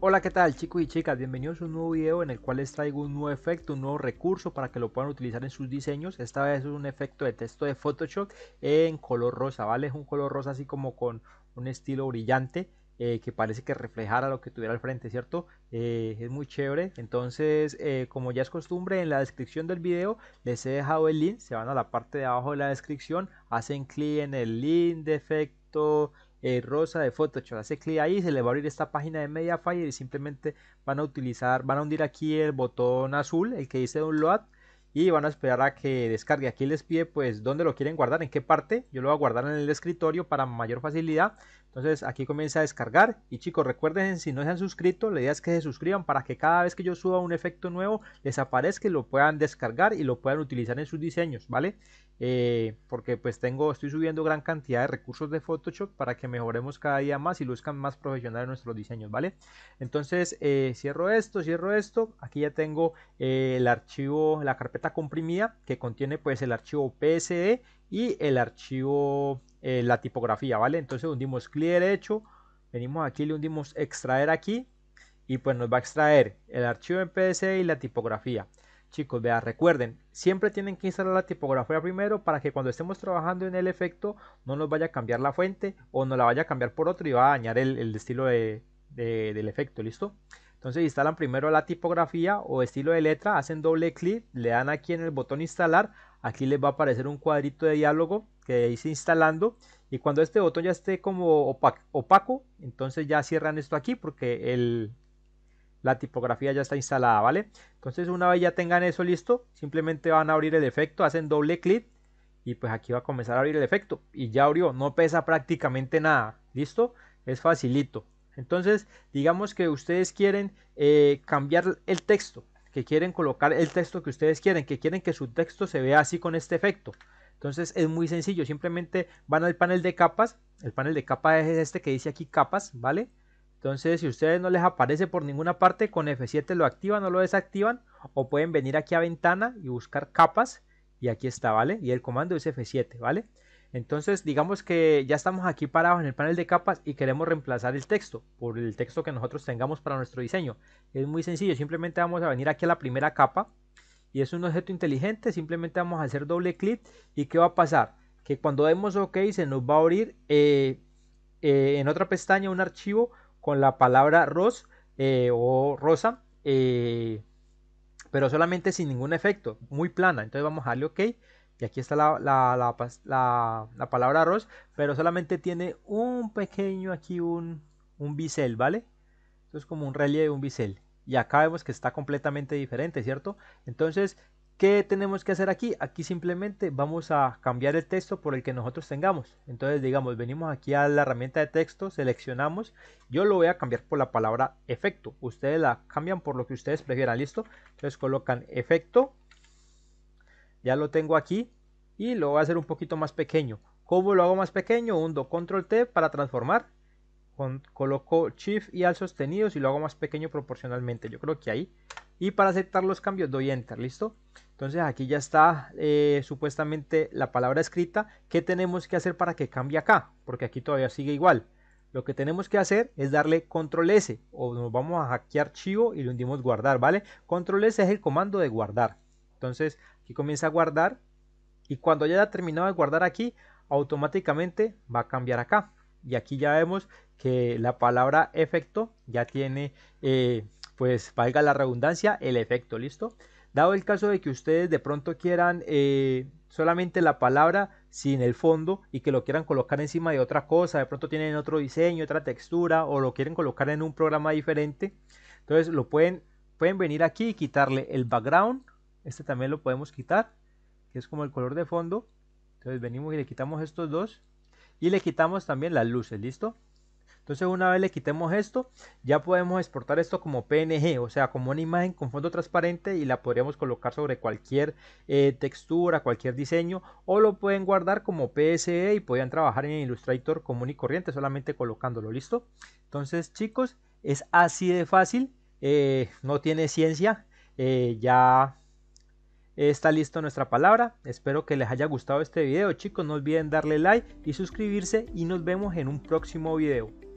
Hola qué tal chicos y chicas, bienvenidos a un nuevo video en el cual les traigo un nuevo efecto, un nuevo recurso para que lo puedan utilizar en sus diseños Esta vez es un efecto de texto de Photoshop en color rosa, ¿vale? Es un color rosa así como con un estilo brillante eh, que parece que reflejara lo que tuviera al frente, ¿cierto? Eh, es muy chévere. Entonces, eh, como ya es costumbre, en la descripción del video les he dejado el link. Se van a la parte de abajo de la descripción, hacen clic en el link de efecto, eh, rosa de Photoshop. Hace clic ahí, se le va a abrir esta página de Mediafire y simplemente van a utilizar, van a hundir aquí el botón azul, el que dice download y van a esperar a que descargue. Aquí les pide pues donde lo quieren guardar, en qué parte. Yo lo voy a guardar en el escritorio para mayor facilidad entonces aquí comienza a descargar y chicos recuerden si no se han suscrito la idea es que se suscriban para que cada vez que yo suba un efecto nuevo les aparezca y lo puedan descargar y lo puedan utilizar en sus diseños, ¿vale? Eh, porque pues tengo, estoy subiendo gran cantidad de recursos de Photoshop para que mejoremos cada día más y luzcan más profesionales nuestros diseños, ¿vale? Entonces eh, cierro esto, cierro esto, aquí ya tengo eh, el archivo, la carpeta comprimida que contiene pues el archivo PSD y el archivo eh, la tipografía, ¿vale? Entonces hundimos clic derecho, venimos aquí, le hundimos extraer aquí y pues nos va a extraer el archivo en pdc y la tipografía. Chicos, vean, recuerden, siempre tienen que instalar la tipografía primero para que cuando estemos trabajando en el efecto no nos vaya a cambiar la fuente o no la vaya a cambiar por otro y va a dañar el, estilo del efecto, ¿listo? Entonces instalan primero la tipografía o estilo de letra, hacen doble clic, le dan aquí en el botón instalar, aquí les va a aparecer un cuadrito de diálogo que hice instalando y cuando este botón ya esté como opaco, entonces ya cierran esto aquí porque el, la tipografía ya está instalada, ¿vale? Entonces una vez ya tengan eso listo, simplemente van a abrir el efecto, hacen doble clic y pues aquí va a comenzar a abrir el efecto y ya abrió, no pesa prácticamente nada, ¿listo? Es facilito. Entonces, digamos que ustedes quieren eh, cambiar el texto, que quieren colocar el texto que ustedes quieren, que quieren que su texto se vea así con este efecto. Entonces es muy sencillo, simplemente van al panel de capas, el panel de capas es este que dice aquí capas, ¿vale? Entonces si a ustedes no les aparece por ninguna parte, con F7 lo activan o lo desactivan, o pueden venir aquí a ventana y buscar capas, y aquí está, ¿vale? Y el comando es F7, ¿vale? Entonces digamos que ya estamos aquí parados en el panel de capas y queremos reemplazar el texto por el texto que nosotros tengamos para nuestro diseño. Es muy sencillo, simplemente vamos a venir aquí a la primera capa, y es un objeto inteligente, simplemente vamos a hacer doble clic y ¿qué va a pasar? Que cuando demos OK se nos va a abrir eh, eh, en otra pestaña un archivo con la palabra ROS eh, o rosa, pero solamente sin ningún efecto, muy plana. Entonces vamos a darle OK y aquí está la, palabra ROS, pero solamente tiene un pequeño aquí un, un bisel, ¿vale? Esto es como un relieve de un bisel y acá vemos que está completamente diferente, ¿cierto? Entonces, ¿qué tenemos que hacer aquí? Aquí simplemente vamos a cambiar el texto por el que nosotros tengamos. Entonces, digamos, venimos aquí a la herramienta de texto, seleccionamos, yo lo voy a cambiar por la palabra efecto. Ustedes la cambian por lo que ustedes prefieran, ¿listo? Entonces colocan efecto, ya lo tengo aquí y lo voy a hacer un poquito más pequeño. ¿Cómo lo hago más pequeño? Hundo control T para transformar coloco Shift y al sostenidos y lo hago más pequeño proporcionalmente. Yo creo que ahí. Y para aceptar los cambios doy Enter, ¿listo? Entonces aquí ya está eh, supuestamente la palabra escrita. ¿Qué tenemos que hacer para que cambie acá? Porque aquí todavía sigue igual. Lo que tenemos que hacer es darle Control S o nos vamos a hackear archivo y le hundimos guardar, ¿vale? Control S es el comando de guardar. Entonces aquí comienza a guardar y cuando ya haya terminado de guardar aquí, automáticamente va a cambiar acá y aquí ya vemos que la palabra efecto ya tiene, eh, pues valga la redundancia, el efecto, ¿listo? Dado el caso de que ustedes de pronto quieran eh, solamente la palabra sin el fondo y que lo quieran colocar encima de otra cosa, de pronto tienen otro diseño, otra textura o lo quieren colocar en un programa diferente, entonces lo pueden, pueden venir aquí y quitarle el background, este también lo podemos quitar, que es como el color de fondo, entonces venimos y le quitamos estos dos, y le quitamos también las luces, ¿listo? Entonces una vez le quitemos esto, ya podemos exportar esto como PNG, o sea, como una imagen con fondo transparente y la podríamos colocar sobre cualquier eh, textura, cualquier diseño, o lo pueden guardar como PSE y podrían trabajar en Illustrator común y corriente solamente colocándolo, ¿listo? Entonces chicos, es así de fácil, eh, no tiene ciencia, eh, ya está lista nuestra palabra. Espero que les haya gustado este video chicos. No olviden darle like y suscribirse y nos vemos en un próximo video.